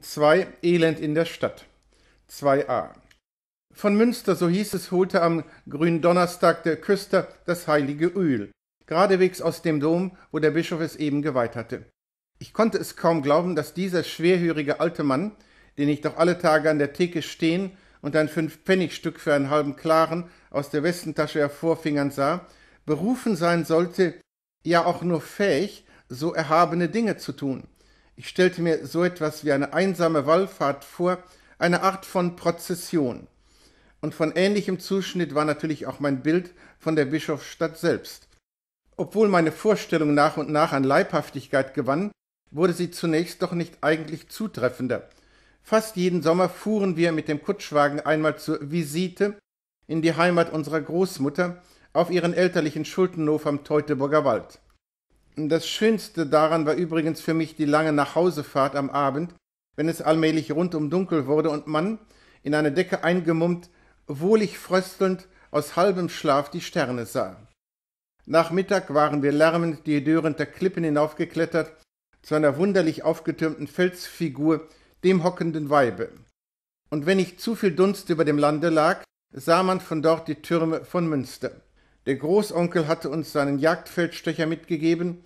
2 Elend in der Stadt 2a. Von Münster, so hieß es, holte am Gründonnerstag der Küster das heilige Öl, geradewegs aus dem Dom, wo der Bischof es eben geweiht hatte. Ich konnte es kaum glauben, dass dieser schwerhörige alte Mann, den ich doch alle Tage an der Theke stehen und ein Fünfpfennigstück für einen halben Klaren aus der Westentasche hervorfingern sah, berufen sein sollte, ja auch nur fähig, so erhabene Dinge zu tun. Ich stellte mir so etwas wie eine einsame Wallfahrt vor, eine Art von Prozession. Und von ähnlichem Zuschnitt war natürlich auch mein Bild von der Bischofsstadt selbst. Obwohl meine Vorstellung nach und nach an Leibhaftigkeit gewann, wurde sie zunächst doch nicht eigentlich zutreffender. Fast jeden Sommer fuhren wir mit dem Kutschwagen einmal zur Visite in die Heimat unserer Großmutter auf ihren elterlichen Schuldenhof am Teutoburger Wald. Das Schönste daran war übrigens für mich die lange Nachhausefahrt am Abend, wenn es allmählich rundum dunkel wurde und man, in eine Decke eingemummt, wohlig fröstelnd, aus halbem Schlaf die Sterne sah. Nach Mittag waren wir lärmend die Dörren der Klippen hinaufgeklettert, zu einer wunderlich aufgetürmten Felsfigur, dem hockenden Weibe. Und wenn nicht zu viel Dunst über dem Lande lag, sah man von dort die Türme von Münster. Der Großonkel hatte uns seinen Jagdfeldstecher mitgegeben,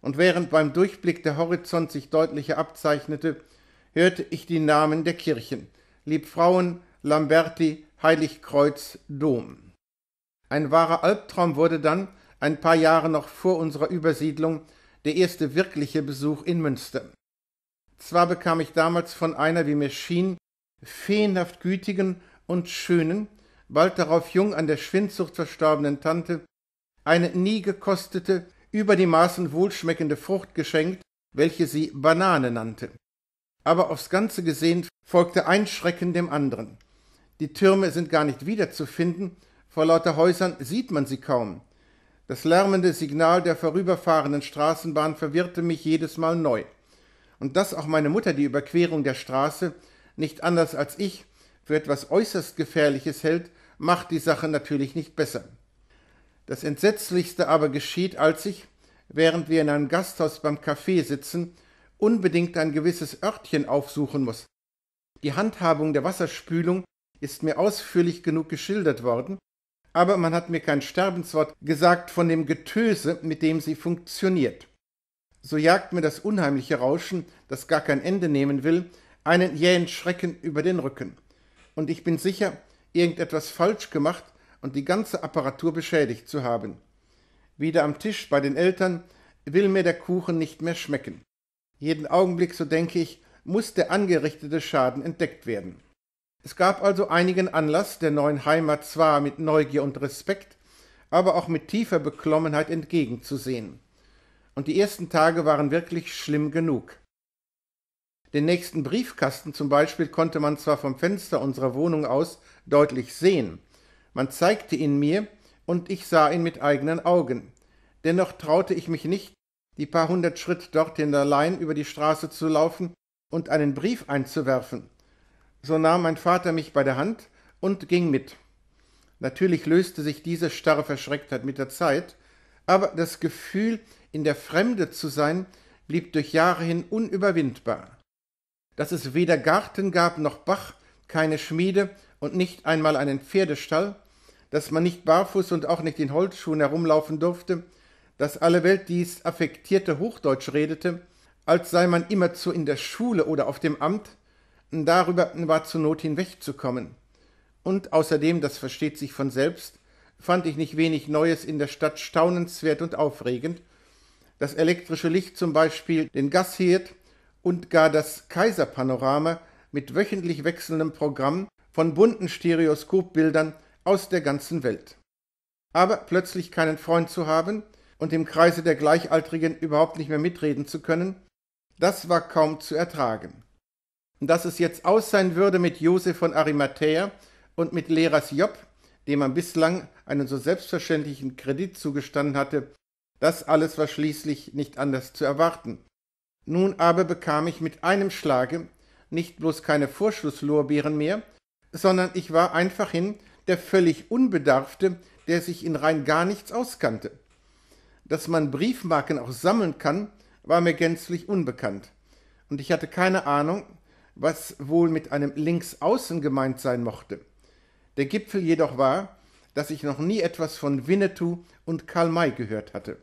und während beim Durchblick der Horizont sich deutlicher abzeichnete, hörte ich die Namen der Kirchen Liebfrauen, Lamberti, Heiligkreuz, Dom. Ein wahrer Albtraum wurde dann, ein paar Jahre noch vor unserer Übersiedlung, der erste wirkliche Besuch in Münster. Zwar bekam ich damals von einer, wie mir schien, feenhaft gütigen und schönen, bald darauf jung an der Schwindsucht verstorbenen Tante eine nie gekostete, über die Maßen wohlschmeckende Frucht geschenkt, welche sie Banane nannte. Aber aufs Ganze gesehen folgte ein Schrecken dem anderen. Die Türme sind gar nicht wiederzufinden, vor lauter Häusern sieht man sie kaum. Das lärmende Signal der vorüberfahrenden Straßenbahn verwirrte mich jedes Mal neu. Und dass auch meine Mutter die Überquerung der Straße, nicht anders als ich, für etwas äußerst Gefährliches hält, macht die Sache natürlich nicht besser. Das Entsetzlichste aber geschieht, als ich, während wir in einem Gasthaus beim Kaffee sitzen, unbedingt ein gewisses Örtchen aufsuchen muss. Die Handhabung der Wasserspülung ist mir ausführlich genug geschildert worden, aber man hat mir kein Sterbenswort gesagt von dem Getöse, mit dem sie funktioniert. So jagt mir das unheimliche Rauschen, das gar kein Ende nehmen will, einen jähen Schrecken über den Rücken. Und ich bin sicher, irgendetwas falsch gemacht und die ganze Apparatur beschädigt zu haben. Wieder am Tisch bei den Eltern will mir der Kuchen nicht mehr schmecken. Jeden Augenblick, so denke ich, muss der angerichtete Schaden entdeckt werden. Es gab also einigen Anlass, der neuen Heimat zwar mit Neugier und Respekt, aber auch mit tiefer Beklommenheit entgegenzusehen. Und die ersten Tage waren wirklich schlimm genug. Den nächsten Briefkasten zum Beispiel konnte man zwar vom Fenster unserer Wohnung aus deutlich sehen, man zeigte ihn mir, und ich sah ihn mit eigenen Augen. Dennoch traute ich mich nicht, die paar hundert Schritt dorthin allein über die Straße zu laufen und einen Brief einzuwerfen. So nahm mein Vater mich bei der Hand und ging mit. Natürlich löste sich diese starre Verschrecktheit mit der Zeit, aber das Gefühl, in der Fremde zu sein, blieb durch Jahre hin unüberwindbar dass es weder Garten gab noch Bach, keine Schmiede und nicht einmal einen Pferdestall, dass man nicht barfuß und auch nicht in Holzschuhen herumlaufen durfte, dass alle Welt dies affektierte Hochdeutsch redete, als sei man immerzu in der Schule oder auf dem Amt, darüber war zur Not hinwegzukommen. Und außerdem, das versteht sich von selbst, fand ich nicht wenig Neues in der Stadt staunenswert und aufregend. Das elektrische Licht zum Beispiel, den Gashirt, und gar das Kaiserpanorama mit wöchentlich wechselndem Programm von bunten Stereoskopbildern aus der ganzen Welt. Aber plötzlich keinen Freund zu haben und im Kreise der Gleichaltrigen überhaupt nicht mehr mitreden zu können, das war kaum zu ertragen. Dass es jetzt aus sein würde mit Josef von Arimathea und mit Lehrers Job, dem man bislang einen so selbstverständlichen Kredit zugestanden hatte, das alles war schließlich nicht anders zu erwarten, nun aber bekam ich mit einem Schlage nicht bloß keine Vorschusslorbeeren mehr, sondern ich war einfachhin der völlig Unbedarfte, der sich in rein gar nichts auskannte. Dass man Briefmarken auch sammeln kann, war mir gänzlich unbekannt, und ich hatte keine Ahnung, was wohl mit einem Linksaußen gemeint sein mochte. Der Gipfel jedoch war, dass ich noch nie etwas von Winnetou und Karl May gehört hatte.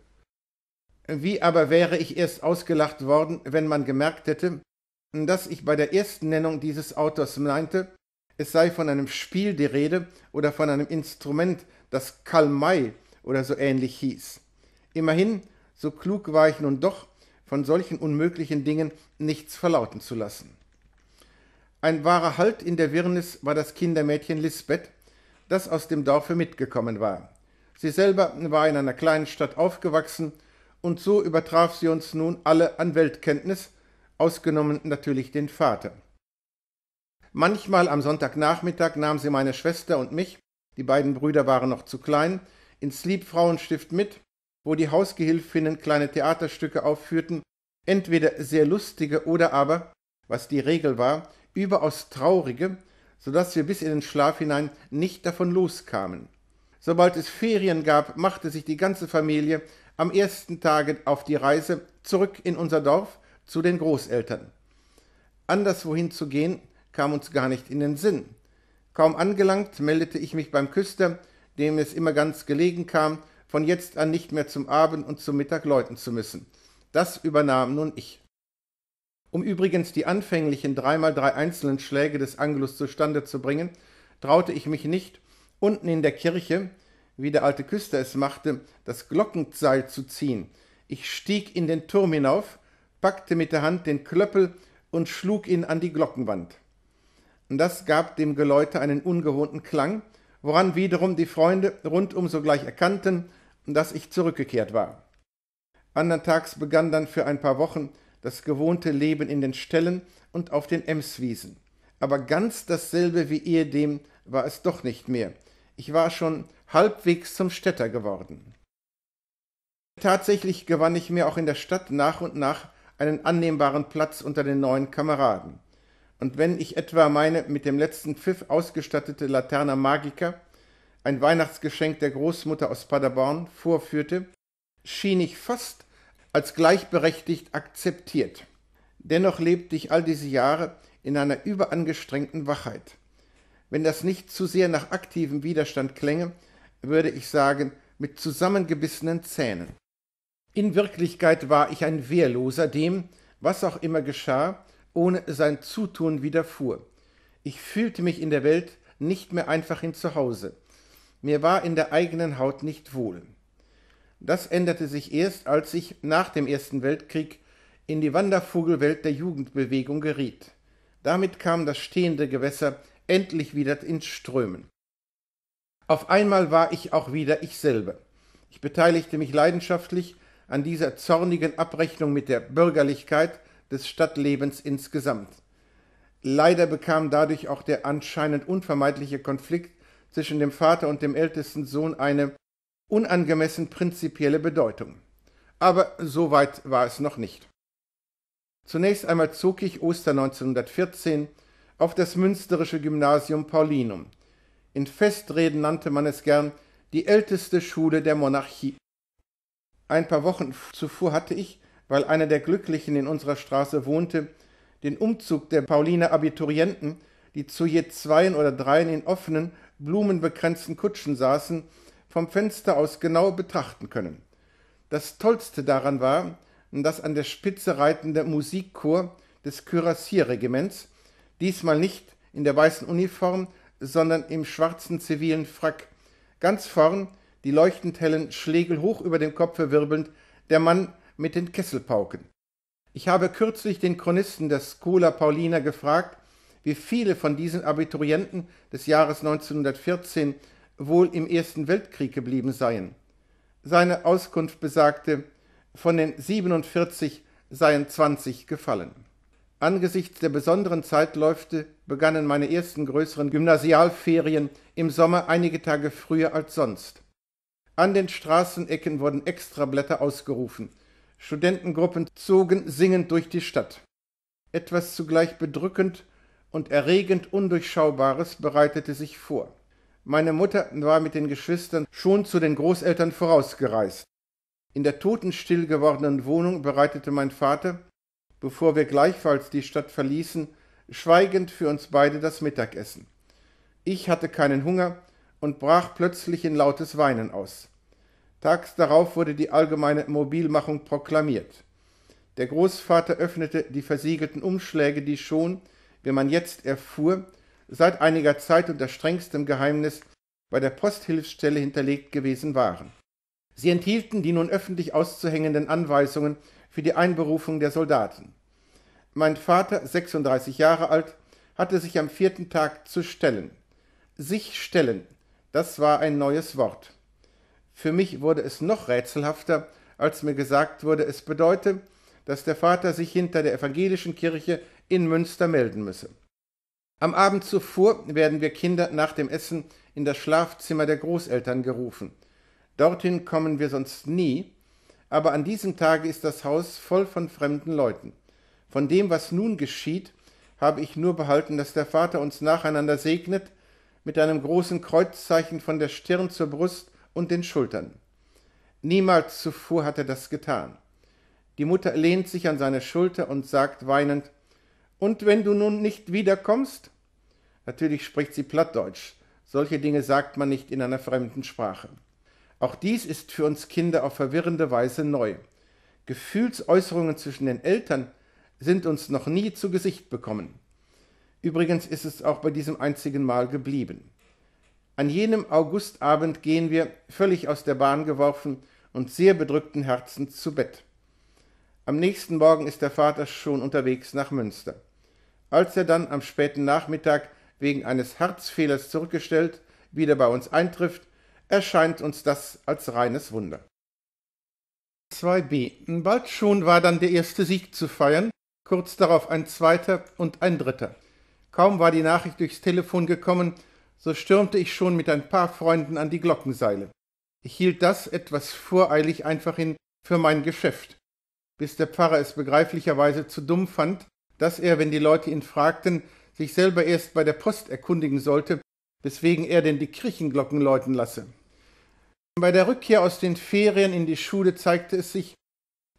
Wie aber wäre ich erst ausgelacht worden, wenn man gemerkt hätte, dass ich bei der ersten Nennung dieses Autors meinte, es sei von einem Spiel die Rede oder von einem Instrument, das Karl oder so ähnlich hieß. Immerhin, so klug war ich nun doch, von solchen unmöglichen Dingen nichts verlauten zu lassen. Ein wahrer Halt in der Wirrnis war das Kindermädchen Lisbeth, das aus dem Dorfe mitgekommen war. Sie selber war in einer kleinen Stadt aufgewachsen und so übertraf sie uns nun alle an Weltkenntnis, ausgenommen natürlich den Vater. Manchmal am Sonntagnachmittag nahm sie meine Schwester und mich, die beiden Brüder waren noch zu klein, ins Liebfrauenstift mit, wo die Hausgehilfinnen kleine Theaterstücke aufführten, entweder sehr lustige oder aber, was die Regel war, überaus traurige, so daß wir bis in den Schlaf hinein nicht davon loskamen. Sobald es Ferien gab, machte sich die ganze Familie am ersten Tage auf die Reise zurück in unser Dorf zu den Großeltern. Anderswohin zu gehen kam uns gar nicht in den Sinn. Kaum angelangt meldete ich mich beim Küster, dem es immer ganz gelegen kam, von jetzt an nicht mehr zum Abend und zum Mittag läuten zu müssen. Das übernahm nun ich. Um übrigens die anfänglichen dreimal drei einzelnen Schläge des Angelus zustande zu bringen, traute ich mich nicht, unten in der Kirche, wie der alte Küster es machte, das Glockenseil zu ziehen. Ich stieg in den Turm hinauf, packte mit der Hand den Klöppel und schlug ihn an die Glockenwand. Das gab dem Geläute einen ungewohnten Klang, woran wiederum die Freunde rundum sogleich erkannten, dass ich zurückgekehrt war. Andern Tags begann dann für ein paar Wochen das gewohnte Leben in den Ställen und auf den Emswiesen. Aber ganz dasselbe wie ehedem war es doch nicht mehr. Ich war schon halbwegs zum Städter geworden. Tatsächlich gewann ich mir auch in der Stadt nach und nach einen annehmbaren Platz unter den neuen Kameraden. Und wenn ich etwa meine mit dem letzten Pfiff ausgestattete Laterna Magica, ein Weihnachtsgeschenk der Großmutter aus Paderborn, vorführte, schien ich fast als gleichberechtigt akzeptiert. Dennoch lebte ich all diese Jahre in einer überangestrengten Wachheit. Wenn das nicht zu sehr nach aktivem Widerstand klänge, würde ich sagen, mit zusammengebissenen Zähnen. In Wirklichkeit war ich ein Wehrloser dem, was auch immer geschah, ohne sein Zutun widerfuhr. Ich fühlte mich in der Welt nicht mehr einfach in Zuhause. Mir war in der eigenen Haut nicht wohl. Das änderte sich erst, als ich nach dem Ersten Weltkrieg in die Wandervogelwelt der Jugendbewegung geriet. Damit kam das stehende Gewässer endlich wieder ins Strömen. Auf einmal war ich auch wieder ich selber. Ich beteiligte mich leidenschaftlich an dieser zornigen Abrechnung mit der Bürgerlichkeit des Stadtlebens insgesamt. Leider bekam dadurch auch der anscheinend unvermeidliche Konflikt zwischen dem Vater und dem ältesten Sohn eine unangemessen prinzipielle Bedeutung. Aber so weit war es noch nicht. Zunächst einmal zog ich Oster 1914 auf das münsterische Gymnasium Paulinum, in Festreden nannte man es gern die älteste Schule der Monarchie. Ein paar Wochen zuvor hatte ich, weil einer der Glücklichen in unserer Straße wohnte, den Umzug der Pauliner Abiturienten, die zu je zweien oder dreien in offenen, blumenbekränzten Kutschen saßen, vom Fenster aus genau betrachten können. Das Tollste daran war, dass an der Spitze reitende Musikchor des Kürassierregiments, diesmal nicht in der weißen Uniform, sondern im schwarzen zivilen Frack. Ganz vorn, die leuchtend hellen Schlegel hoch über dem Kopfe wirbelnd, der Mann mit den Kesselpauken. Ich habe kürzlich den Chronisten der Schola Paulina gefragt, wie viele von diesen Abiturienten des Jahres 1914 wohl im Ersten Weltkrieg geblieben seien. Seine Auskunft besagte, von den 47 seien 20 gefallen. Angesichts der besonderen Zeitläufte begannen meine ersten größeren Gymnasialferien im Sommer einige Tage früher als sonst. An den Straßenecken wurden Extrablätter ausgerufen. Studentengruppen zogen singend durch die Stadt. Etwas zugleich bedrückend und erregend Undurchschaubares bereitete sich vor. Meine Mutter war mit den Geschwistern schon zu den Großeltern vorausgereist. In der totenstill gewordenen Wohnung bereitete mein Vater bevor wir gleichfalls die Stadt verließen, schweigend für uns beide das Mittagessen. Ich hatte keinen Hunger und brach plötzlich in lautes Weinen aus. Tags darauf wurde die allgemeine Mobilmachung proklamiert. Der Großvater öffnete die versiegelten Umschläge, die schon, wie man jetzt erfuhr, seit einiger Zeit unter strengstem Geheimnis bei der Posthilfsstelle hinterlegt gewesen waren. Sie enthielten die nun öffentlich auszuhängenden Anweisungen für die Einberufung der Soldaten. Mein Vater, 36 Jahre alt, hatte sich am vierten Tag zu stellen. Sich stellen, das war ein neues Wort. Für mich wurde es noch rätselhafter, als mir gesagt wurde, es bedeute, dass der Vater sich hinter der evangelischen Kirche in Münster melden müsse. Am Abend zuvor werden wir Kinder nach dem Essen in das Schlafzimmer der Großeltern gerufen. Dorthin kommen wir sonst nie, aber an diesem Tage ist das Haus voll von fremden Leuten. Von dem, was nun geschieht, habe ich nur behalten, dass der Vater uns nacheinander segnet, mit einem großen Kreuzzeichen von der Stirn zur Brust und den Schultern. Niemals zuvor hat er das getan. Die Mutter lehnt sich an seine Schulter und sagt weinend Und wenn du nun nicht wiederkommst? Natürlich spricht sie Plattdeutsch, solche Dinge sagt man nicht in einer fremden Sprache. Auch dies ist für uns Kinder auf verwirrende Weise neu. Gefühlsäußerungen zwischen den Eltern sind uns noch nie zu Gesicht bekommen. Übrigens ist es auch bei diesem einzigen Mal geblieben. An jenem Augustabend gehen wir, völlig aus der Bahn geworfen und sehr bedrückten Herzens, zu Bett. Am nächsten Morgen ist der Vater schon unterwegs nach Münster. Als er dann am späten Nachmittag wegen eines Herzfehlers zurückgestellt wieder bei uns eintrifft, erscheint uns das als reines Wunder. 2b. Bald schon war dann der erste Sieg zu feiern, kurz darauf ein zweiter und ein dritter. Kaum war die Nachricht durchs Telefon gekommen, so stürmte ich schon mit ein paar Freunden an die Glockenseile. Ich hielt das etwas voreilig einfach hin für mein Geschäft, bis der Pfarrer es begreiflicherweise zu dumm fand, dass er, wenn die Leute ihn fragten, sich selber erst bei der Post erkundigen sollte, weswegen er denn die Kirchenglocken läuten lasse. Bei der Rückkehr aus den Ferien in die Schule zeigte es sich,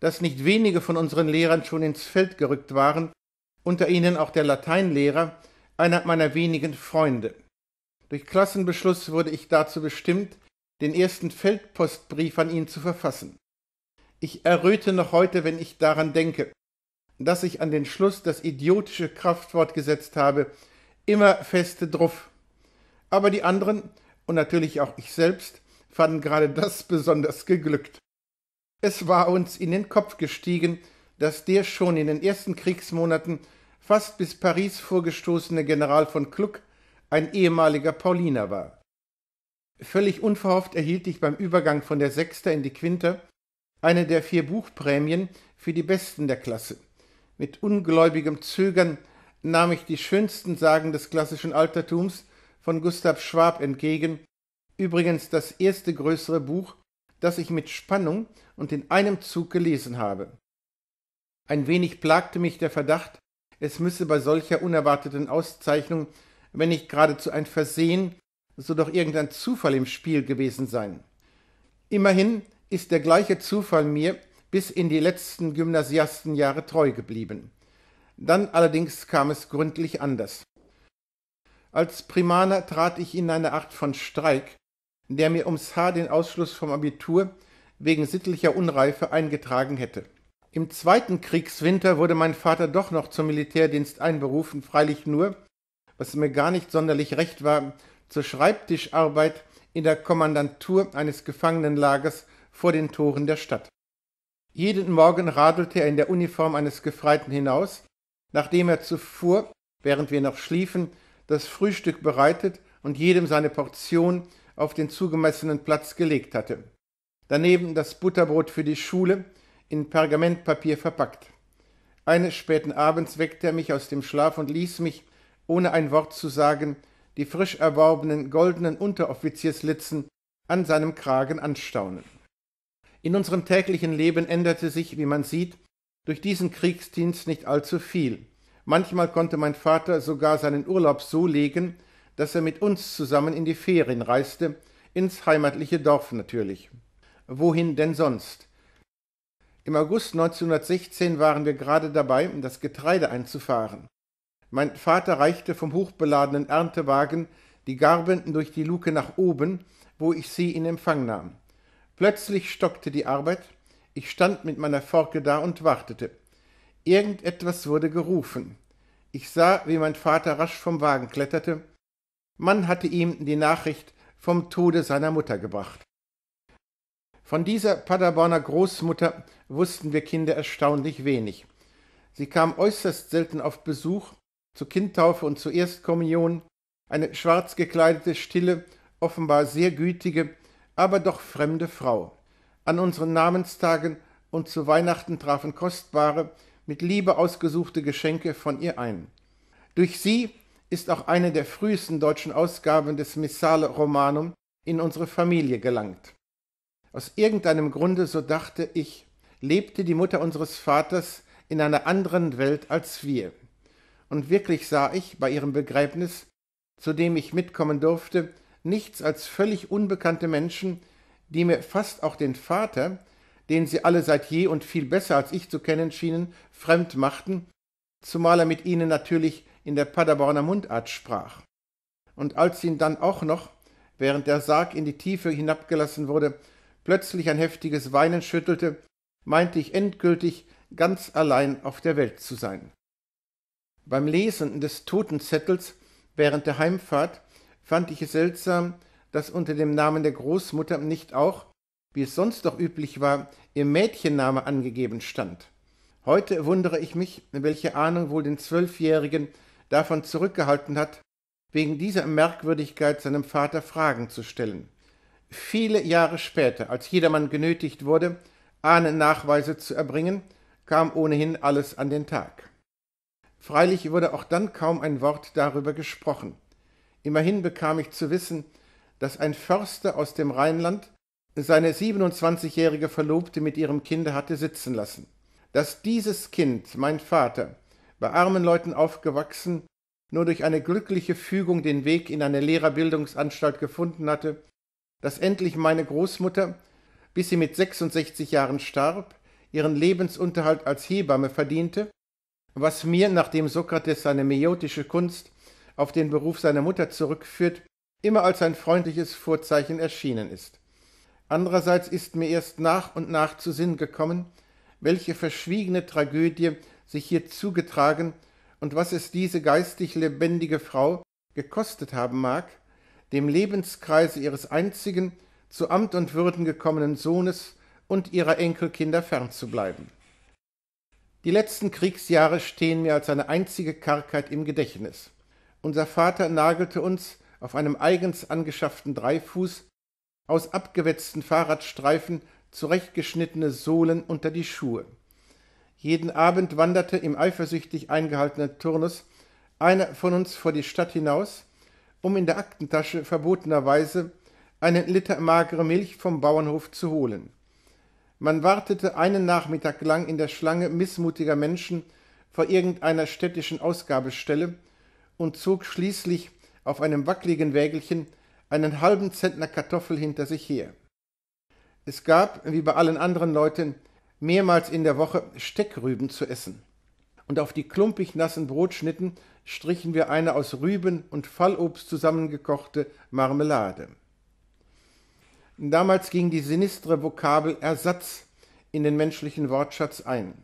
dass nicht wenige von unseren Lehrern schon ins Feld gerückt waren, unter ihnen auch der Lateinlehrer, einer meiner wenigen Freunde. Durch Klassenbeschluss wurde ich dazu bestimmt, den ersten Feldpostbrief an ihn zu verfassen. Ich erröte noch heute, wenn ich daran denke, dass ich an den Schluss das idiotische Kraftwort gesetzt habe, immer feste Druff aber die anderen und natürlich auch ich selbst fanden gerade das besonders geglückt. Es war uns in den Kopf gestiegen, dass der schon in den ersten Kriegsmonaten fast bis Paris vorgestoßene General von Kluck ein ehemaliger Pauliner war. Völlig unverhofft erhielt ich beim Übergang von der Sechster in die Quinter eine der vier Buchprämien für die Besten der Klasse. Mit ungläubigem Zögern nahm ich die schönsten Sagen des klassischen Altertums von Gustav Schwab entgegen, übrigens das erste größere Buch, das ich mit Spannung und in einem Zug gelesen habe. Ein wenig plagte mich der Verdacht, es müsse bei solcher unerwarteten Auszeichnung, wenn nicht geradezu ein Versehen, so doch irgendein Zufall im Spiel gewesen sein. Immerhin ist der gleiche Zufall mir bis in die letzten Gymnasiastenjahre treu geblieben. Dann allerdings kam es gründlich anders. Als Primaner trat ich in eine Art von Streik, der mir ums Haar den Ausschluss vom Abitur wegen sittlicher Unreife eingetragen hätte. Im zweiten Kriegswinter wurde mein Vater doch noch zum Militärdienst einberufen, freilich nur, was mir gar nicht sonderlich recht war, zur Schreibtischarbeit in der Kommandantur eines Gefangenenlagers vor den Toren der Stadt. Jeden Morgen radelte er in der Uniform eines Gefreiten hinaus, nachdem er zuvor, während wir noch schliefen, das Frühstück bereitet und jedem seine Portion auf den zugemessenen Platz gelegt hatte. Daneben das Butterbrot für die Schule in Pergamentpapier verpackt. Eines späten Abends weckte er mich aus dem Schlaf und ließ mich, ohne ein Wort zu sagen, die frisch erworbenen goldenen Unteroffizierslitzen an seinem Kragen anstaunen. In unserem täglichen Leben änderte sich, wie man sieht, durch diesen Kriegsdienst nicht allzu viel. Manchmal konnte mein Vater sogar seinen Urlaub so legen, dass er mit uns zusammen in die Ferien reiste, ins heimatliche Dorf natürlich. Wohin denn sonst? Im August 1916 waren wir gerade dabei, das Getreide einzufahren. Mein Vater reichte vom hochbeladenen Erntewagen die Garben durch die Luke nach oben, wo ich sie in Empfang nahm. Plötzlich stockte die Arbeit, ich stand mit meiner Forke da und wartete irgendetwas wurde gerufen. Ich sah, wie mein Vater rasch vom Wagen kletterte. Man hatte ihm die Nachricht vom Tode seiner Mutter gebracht. Von dieser Paderborner Großmutter wussten wir Kinder erstaunlich wenig. Sie kam äußerst selten auf Besuch, zur Kindtaufe und zur Erstkommunion, eine schwarz gekleidete, stille, offenbar sehr gütige, aber doch fremde Frau. An unseren Namenstagen und zu Weihnachten trafen kostbare, mit Liebe ausgesuchte Geschenke von ihr ein. Durch sie ist auch eine der frühesten deutschen Ausgaben des Missale Romanum in unsere Familie gelangt. Aus irgendeinem Grunde, so dachte ich, lebte die Mutter unseres Vaters in einer anderen Welt als wir. Und wirklich sah ich bei ihrem Begräbnis, zu dem ich mitkommen durfte, nichts als völlig unbekannte Menschen, die mir fast auch den Vater, den sie alle seit je und viel besser als ich zu kennen schienen, fremd machten, zumal er mit ihnen natürlich in der Paderborner Mundart sprach. Und als ihn dann auch noch, während der Sarg in die Tiefe hinabgelassen wurde, plötzlich ein heftiges Weinen schüttelte, meinte ich endgültig, ganz allein auf der Welt zu sein. Beim Lesen des Totenzettels während der Heimfahrt fand ich es seltsam, dass unter dem Namen der Großmutter nicht auch wie es sonst doch üblich war, ihr Mädchenname angegeben stand. Heute wundere ich mich, welche Ahnung wohl den Zwölfjährigen davon zurückgehalten hat, wegen dieser Merkwürdigkeit seinem Vater Fragen zu stellen. Viele Jahre später, als jedermann genötigt wurde, Ahnennachweise zu erbringen, kam ohnehin alles an den Tag. Freilich wurde auch dann kaum ein Wort darüber gesprochen. Immerhin bekam ich zu wissen, dass ein Förster aus dem Rheinland seine 27-jährige Verlobte mit ihrem Kinde hatte sitzen lassen. Dass dieses Kind, mein Vater, bei armen Leuten aufgewachsen, nur durch eine glückliche Fügung den Weg in eine Lehrerbildungsanstalt gefunden hatte, dass endlich meine Großmutter, bis sie mit 66 Jahren starb, ihren Lebensunterhalt als Hebamme verdiente, was mir, nachdem Sokrates seine meiotische Kunst auf den Beruf seiner Mutter zurückführt, immer als ein freundliches Vorzeichen erschienen ist. Andererseits ist mir erst nach und nach zu Sinn gekommen, welche verschwiegene Tragödie sich hier zugetragen und was es diese geistig lebendige Frau gekostet haben mag, dem Lebenskreise ihres einzigen, zu Amt und Würden gekommenen Sohnes und ihrer Enkelkinder fernzubleiben. Die letzten Kriegsjahre stehen mir als eine einzige Kargheit im Gedächtnis. Unser Vater nagelte uns auf einem eigens angeschafften Dreifuß aus abgewetzten Fahrradstreifen zurechtgeschnittene Sohlen unter die Schuhe. Jeden Abend wanderte im eifersüchtig eingehaltenen Turnus einer von uns vor die Stadt hinaus, um in der Aktentasche verbotenerweise einen Liter magere Milch vom Bauernhof zu holen. Man wartete einen Nachmittag lang in der Schlange missmutiger Menschen vor irgendeiner städtischen Ausgabestelle und zog schließlich auf einem wackligen Wägelchen einen halben Zentner Kartoffel hinter sich her. Es gab, wie bei allen anderen Leuten, mehrmals in der Woche Steckrüben zu essen. Und auf die klumpig nassen Brotschnitten strichen wir eine aus Rüben und Fallobst zusammengekochte Marmelade. Damals ging die sinistre Vokabel Ersatz in den menschlichen Wortschatz ein.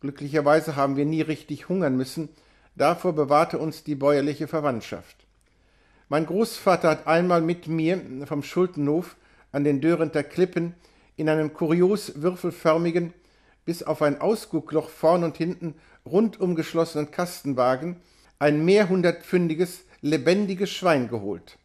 Glücklicherweise haben wir nie richtig hungern müssen, davor bewahrte uns die bäuerliche Verwandtschaft. Mein Großvater hat einmal mit mir vom Schultenhof an den Dörenter Klippen in einem kurios würfelförmigen, bis auf ein Ausguckloch vorn und hinten rundum geschlossenen Kastenwagen ein mehrhundertpfündiges, lebendiges Schwein geholt.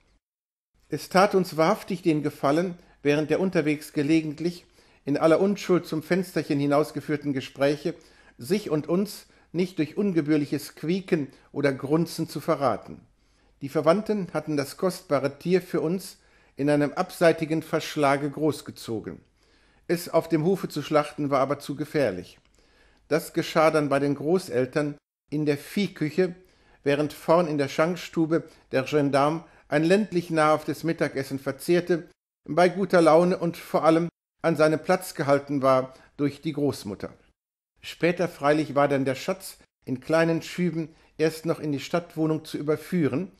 Es tat uns wahrhaftig den Gefallen, während der unterwegs gelegentlich in aller Unschuld zum Fensterchen hinausgeführten Gespräche, sich und uns nicht durch ungebührliches Quieken oder Grunzen zu verraten. Die Verwandten hatten das kostbare Tier für uns in einem abseitigen Verschlage großgezogen. Es auf dem Hofe zu schlachten war aber zu gefährlich. Das geschah dann bei den Großeltern in der Viehküche, während vorn in der Schankstube der Gendarm ein ländlich nahrhaftes Mittagessen verzehrte, bei guter Laune und vor allem an seinem Platz gehalten war durch die Großmutter. Später freilich war dann der Schatz in kleinen Schüben erst noch in die Stadtwohnung zu überführen,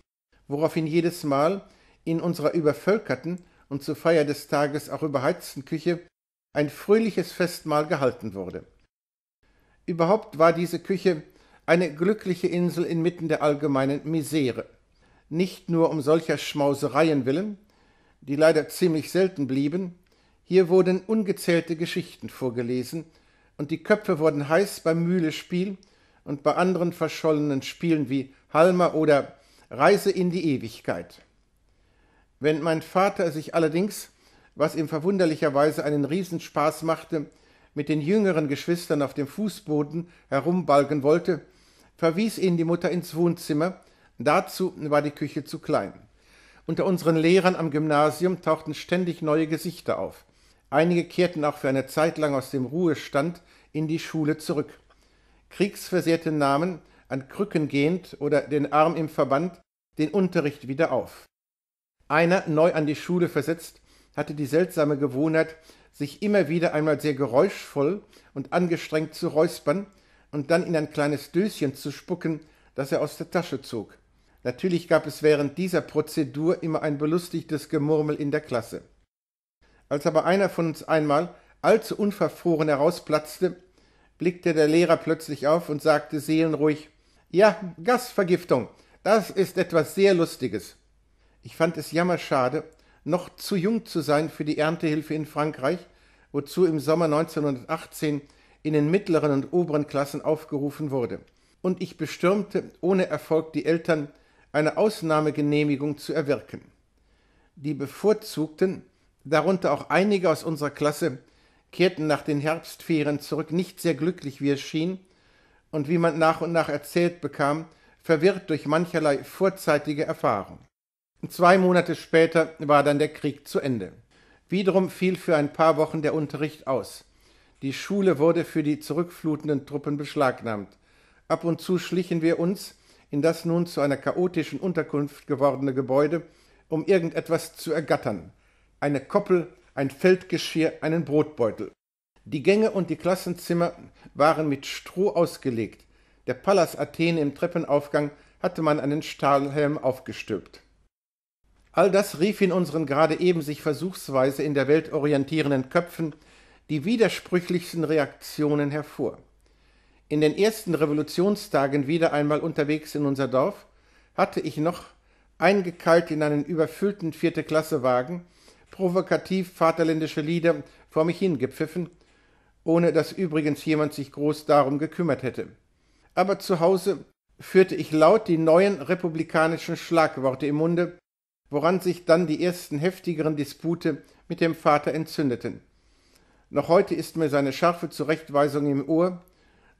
woraufhin jedes Mal in unserer übervölkerten und zur Feier des Tages auch überheizten Küche ein fröhliches Festmahl gehalten wurde. Überhaupt war diese Küche eine glückliche Insel inmitten der allgemeinen Misere, nicht nur um solcher Schmausereien willen, die leider ziemlich selten blieben, hier wurden ungezählte Geschichten vorgelesen, und die Köpfe wurden heiß beim Mühlespiel und bei anderen verschollenen Spielen wie Halma oder Reise in die Ewigkeit. Wenn mein Vater sich allerdings, was ihm verwunderlicherweise einen Riesenspaß machte, mit den jüngeren Geschwistern auf dem Fußboden herumbalgen wollte, verwies ihn die Mutter ins Wohnzimmer, dazu war die Küche zu klein. Unter unseren Lehrern am Gymnasium tauchten ständig neue Gesichter auf. Einige kehrten auch für eine Zeit lang aus dem Ruhestand in die Schule zurück. Kriegsversehrte Namen an Krücken gehend oder den Arm im Verband, den Unterricht wieder auf. Einer, neu an die Schule versetzt, hatte die seltsame Gewohnheit, sich immer wieder einmal sehr geräuschvoll und angestrengt zu räuspern und dann in ein kleines Döschen zu spucken, das er aus der Tasche zog. Natürlich gab es während dieser Prozedur immer ein belustigtes Gemurmel in der Klasse. Als aber einer von uns einmal allzu unverfroren herausplatzte, blickte der Lehrer plötzlich auf und sagte seelenruhig ja, Gasvergiftung. Das ist etwas sehr Lustiges. Ich fand es jammerschade, noch zu jung zu sein für die Erntehilfe in Frankreich, wozu im Sommer 1918 in den mittleren und oberen Klassen aufgerufen wurde. Und ich bestürmte ohne Erfolg die Eltern, eine Ausnahmegenehmigung zu erwirken. Die bevorzugten, darunter auch einige aus unserer Klasse, kehrten nach den Herbstferien zurück, nicht sehr glücklich, wie es schien, und wie man nach und nach erzählt bekam, verwirrt durch mancherlei vorzeitige Erfahrung. Zwei Monate später war dann der Krieg zu Ende. Wiederum fiel für ein paar Wochen der Unterricht aus. Die Schule wurde für die zurückflutenden Truppen beschlagnahmt. Ab und zu schlichen wir uns in das nun zu einer chaotischen Unterkunft gewordene Gebäude, um irgendetwas zu ergattern. Eine Koppel, ein Feldgeschirr, einen Brotbeutel. Die Gänge und die Klassenzimmer waren mit Stroh ausgelegt. Der Pallas Athen im Treppenaufgang hatte man einen Stahlhelm aufgestülpt. All das rief in unseren gerade eben sich versuchsweise in der Welt orientierenden Köpfen die widersprüchlichsten Reaktionen hervor. In den ersten Revolutionstagen wieder einmal unterwegs in unser Dorf hatte ich noch, eingekeilt in einen überfüllten Vierte-Klasse-Wagen, provokativ vaterländische Lieder vor mich hingepfiffen ohne dass übrigens jemand sich groß darum gekümmert hätte. Aber zu Hause führte ich laut die neuen republikanischen Schlagworte im Munde, woran sich dann die ersten heftigeren Dispute mit dem Vater entzündeten. Noch heute ist mir seine scharfe Zurechtweisung im Ohr,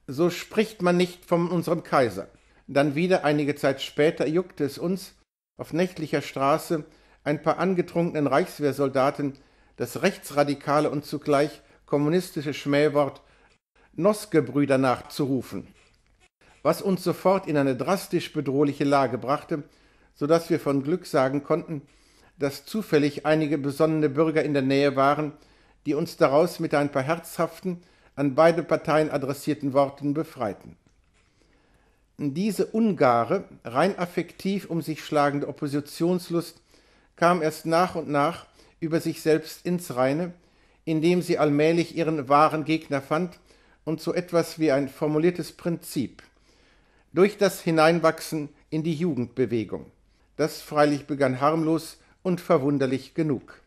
so spricht man nicht von unserem Kaiser. Dann wieder einige Zeit später juckte es uns, auf nächtlicher Straße ein paar angetrunkenen Reichswehrsoldaten das rechtsradikale und zugleich kommunistische Schmähwort Noske-Brüder nachzurufen, was uns sofort in eine drastisch bedrohliche Lage brachte, so dass wir von Glück sagen konnten, dass zufällig einige besonnene Bürger in der Nähe waren, die uns daraus mit ein paar herzhaften, an beide Parteien adressierten Worten befreiten. Diese Ungare, rein affektiv um sich schlagende Oppositionslust, kam erst nach und nach über sich selbst ins Reine, indem sie allmählich ihren wahren Gegner fand und so etwas wie ein formuliertes Prinzip durch das Hineinwachsen in die Jugendbewegung. Das freilich begann harmlos und verwunderlich genug.